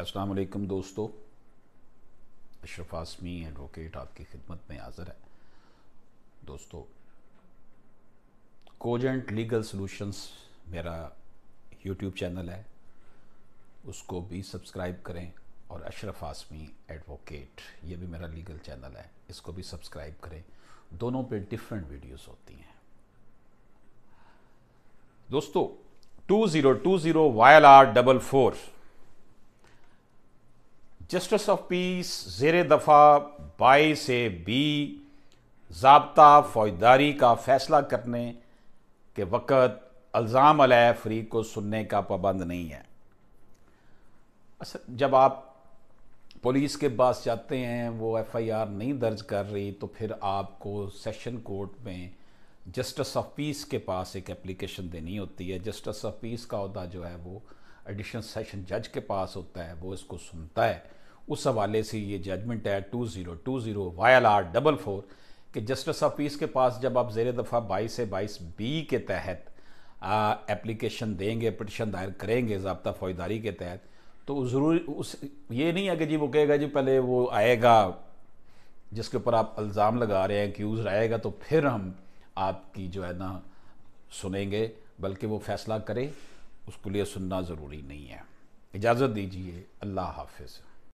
अस्सलाम वालेकुम दोस्तों अशरफ आसमी एडवोकेट आपकी खिदमत में हाज़िर है दोस्तों कोजेंट लीगल सॉल्यूशंस मेरा यूट्यूब चैनल है उसको भी सब्सक्राइब करें और अशरफ आसमी एडवोकेट ये भी मेरा लीगल चैनल है इसको भी सब्सक्राइब करें दोनों पे डिफरेंट वीडियोस होती हैं दोस्तों two zero two zero Y L R double four justice of peace जेर दफ़ा बाई से बी जबता फौजदारी का फैसला करने के वक़्त अल्ज़ाम फरीक को सुनने का पाबंद नहीं है असल जब आप पुलिस के पास जाते हैं वो एफआईआर नहीं दर्ज कर रही तो फिर आपको सेशन कोर्ट में जस्टिस ऑफ पीस के पास एक एप्लीकेशन देनी होती है जस्टिस ऑफ पीस का अहदा जो है वो एडिशनल सेशन जज के पास होता है वो इसको सुनता है उस हवाले से ये जजमेंट है two zero two zero Y L R double four कि जस्टिस ऑफ पीस के पास जब आप जेर दफ़ा बाईस से बाईस बी के तहत एप्लीकेशन देंगे पटिशन दायर करेंगे जबता फ़ौजदारी के तहत तो ज़रूरी उस ये नहीं है कि जी वो कहेगा जी पहले वो आएगा जिसके ऊपर आप अल्ज़ाम लगा रहे हैं क्यूज आएगा तो फिर हम आपकी जो है ना सुनेंगे बल्कि वो फैसला करें उसके लिए सुनना ज़रूरी नहीं है इजाज़त दीजिए अल्लाह हाफिज़